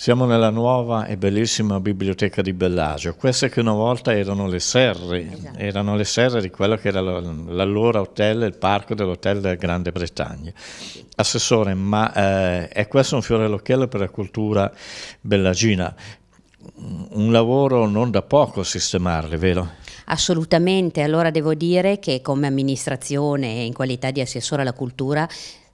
Siamo nella nuova e bellissima biblioteca di Bellagio, queste che una volta erano le serre, esatto. erano le serre di quello che era l'allora hotel, il parco dell'hotel della Grande Bretagna. Assessore, ma eh, è questo un fiore all'occhiello per la cultura bellagina? Un lavoro non da poco sistemarle, vero? Assolutamente, allora devo dire che come amministrazione e in qualità di assessore alla cultura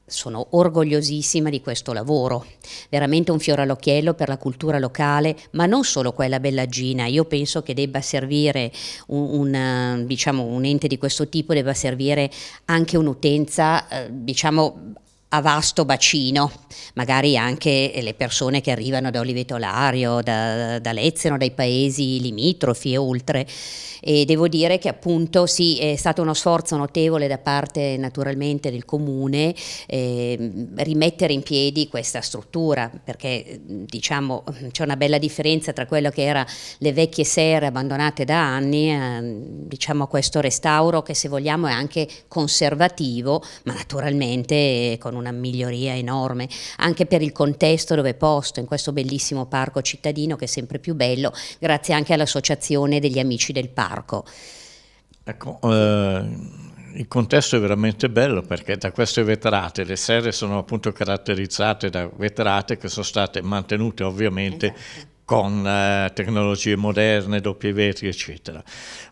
sono orgogliosissima di questo lavoro, veramente un fiore all'occhiello per la cultura locale, ma non solo quella bellagina, io penso che debba servire un, un, eh, diciamo, un ente di questo tipo, debba servire anche un'utenza eh, diciamo, a vasto bacino, magari anche le persone che arrivano da Olivetolario, da, da Lezzeno, dai paesi limitrofi e oltre. E devo dire che appunto sì, è stato uno sforzo notevole da parte naturalmente del comune eh, rimettere in piedi questa struttura, perché diciamo c'è una bella differenza tra quello che era le vecchie serre abbandonate da anni, eh, diciamo questo restauro che se vogliamo è anche conservativo, ma naturalmente eh, con una una miglioria enorme, anche per il contesto dove è posto, in questo bellissimo parco cittadino che è sempre più bello, grazie anche all'Associazione degli Amici del Parco. Ecco, eh, il contesto è veramente bello perché da queste vetrate, le serre sono appunto caratterizzate da vetrate che sono state mantenute ovviamente esatto con eh, tecnologie moderne, doppie vetri, eccetera.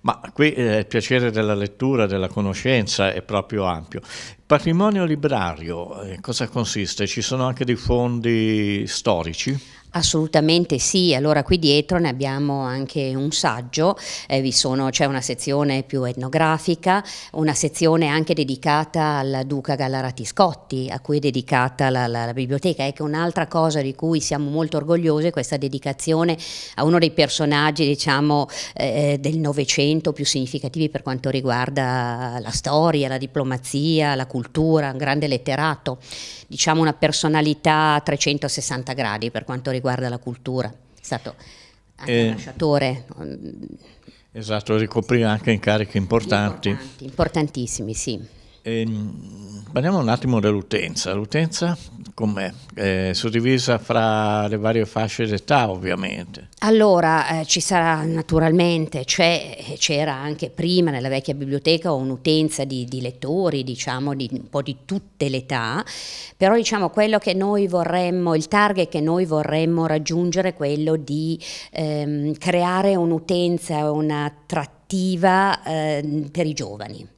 Ma qui eh, il piacere della lettura, della conoscenza è proprio ampio. Il patrimonio librario, eh, cosa consiste? Ci sono anche dei fondi storici? Assolutamente sì, allora qui dietro ne abbiamo anche un saggio, eh, sono, c'è una sezione più etnografica, una sezione anche dedicata al Duca Gallarati Scotti, a cui è dedicata la, la, la biblioteca, ecco un'altra cosa di cui siamo molto orgogliosi, questa dedicazione a uno dei personaggi diciamo, eh, eh, del Novecento più significativi per quanto riguarda la storia, la diplomazia, la cultura, un grande letterato, diciamo una personalità a 360 gradi per quanto riguarda riguarda la cultura, è stato eh, ambasciatore. Esatto, ricoprì anche incarichi importanti. importanti importantissimi, sì. E, ehm, parliamo un attimo dell'utenza. L'utenza con me, eh, suddivisa fra le varie fasce d'età ovviamente. Allora eh, ci sarà naturalmente, c'era anche prima nella vecchia biblioteca un'utenza di, di, lettori, diciamo di un po' di tutte le età, però diciamo quello che noi vorremmo, il target che noi vorremmo raggiungere è quello di ehm, creare un'utenza, un'attrattiva eh, per i giovani.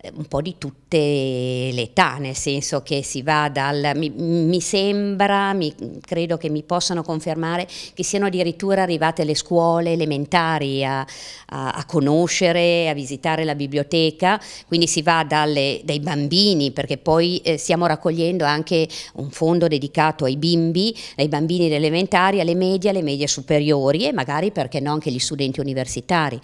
Eh, un po' di tutte le età, nel senso che si va dal, mi, mi sembra, mi, credo che mi possano confermare, che siano addirittura arrivate le scuole elementari a, a, a conoscere, a visitare la biblioteca, quindi si va dalle, dai bambini, perché poi eh, stiamo raccogliendo anche un fondo dedicato ai bimbi, ai bambini elementari, alle medie, alle medie superiori e magari perché no anche gli studenti universitari.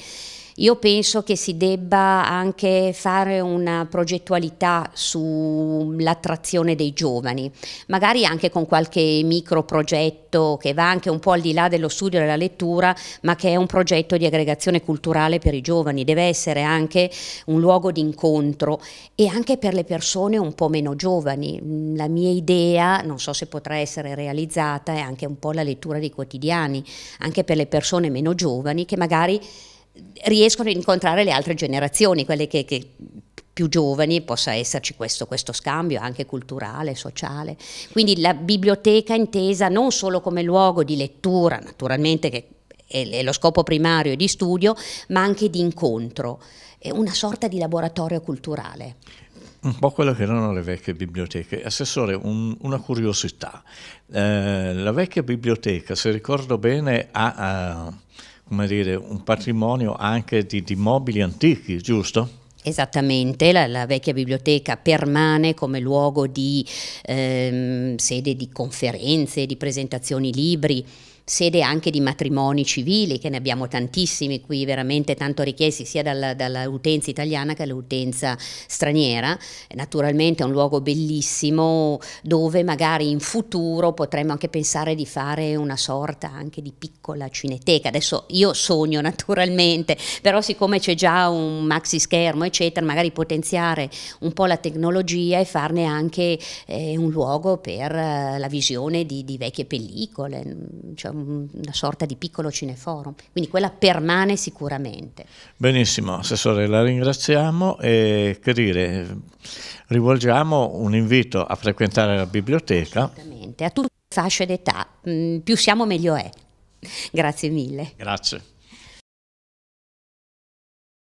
Io penso che si debba anche fare una progettualità sull'attrazione dei giovani, magari anche con qualche micro progetto che va anche un po' al di là dello studio e della lettura, ma che è un progetto di aggregazione culturale per i giovani, deve essere anche un luogo di incontro e anche per le persone un po' meno giovani. La mia idea, non so se potrà essere realizzata, è anche un po' la lettura dei quotidiani, anche per le persone meno giovani che magari riescono a incontrare le altre generazioni, quelle che, che più giovani possa esserci questo, questo, scambio anche culturale, sociale. Quindi la biblioteca intesa non solo come luogo di lettura, naturalmente che è lo scopo primario di studio, ma anche di incontro, è una sorta di laboratorio culturale. Un po' quello che erano le vecchie biblioteche. Assessore, un, una curiosità. Eh, la vecchia biblioteca, se ricordo bene, ha, ha come dire, un patrimonio anche di, di mobili antichi, giusto? Esattamente, la, la, vecchia biblioteca permane come luogo di ehm, sede di conferenze, di presentazioni libri sede anche di matrimoni civili, che ne abbiamo tantissimi qui, veramente tanto richiesti sia dalla, dall'utenza italiana che dall'utenza straniera. Naturalmente è un luogo bellissimo dove magari in futuro potremmo anche pensare di fare una sorta anche di piccola cineteca. Adesso io sogno naturalmente, però siccome c'è già un maxi schermo, eccetera, magari potenziare un po' la tecnologia e farne anche eh, un luogo per eh, la visione di, di vecchie pellicole. Mm, cioè, una sorta di piccolo cineforum, quindi quella permane sicuramente. Benissimo, Assessore, la ringraziamo e che dire, rivolgiamo un invito a frequentare la biblioteca. Assolutamente, a tutte le fasce d'età, mm, più siamo meglio è. Grazie mille. Grazie.